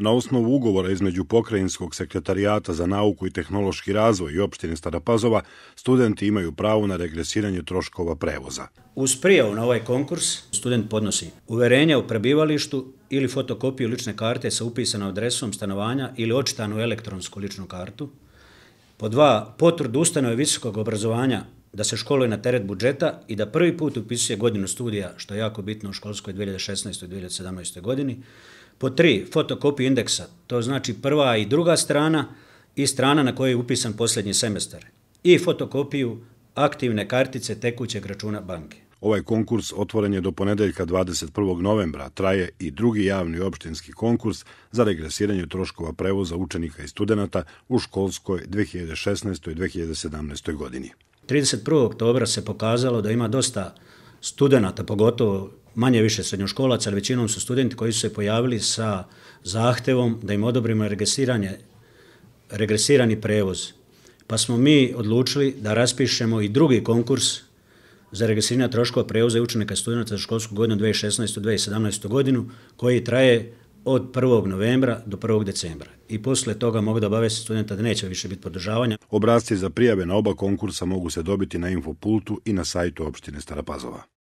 Na osnovu ugovora između Pokrajinskog sekretarijata za nauku i tehnološki razvoj i opštine Starapazova, studenti imaju pravo na regresiranje troškova prevoza. Uz prijavu na ovaj konkurs, student podnosi uverenje o prebivalištu ili fotokopiju lične karte sa upisanom adresom stanovanja ili očitanu elektronsku ličnu kartu, po dva, potvrdu ustanove visokog obrazovanja da se školuje na teret budžeta i da prvi put upisuje godinu studija, što je jako bitno u školskoj 2016. i 2017. godini. Po tri, fotokopiju indeksa, to znači prva i druga strana i strana na kojoj je upisan posljednji semestar. I fotokopiju aktivne kartice tekućeg računa banke. Ovaj konkurs otvoren je do ponedeljka 21. novembra, traje i drugi javni opštinski konkurs za regresiranje troškova prevoza učenika i studenta u školskoj 2016. i 2017. godini. 31. oktobra se pokazalo da ima dosta studenta, pogotovo manje više srednjoškolaca, ali većinom su studenti koji su se pojavili sa zahtevom da im odobrimo regresiranje, regresirani prevoz. Pa smo mi odlučili da raspišemo i drugi konkurs za regresiranje troškova prevoza i učenika studenta za školsku godinu 2016. 2017. godinu, koji traje od 1. novembra do 1. decembra i posle toga mogu da obavesti studenta da neće više biti podržavanja. Obrazci za prijave na oba konkursa mogu se dobiti na infopultu i na sajtu opštine Stara Pazova.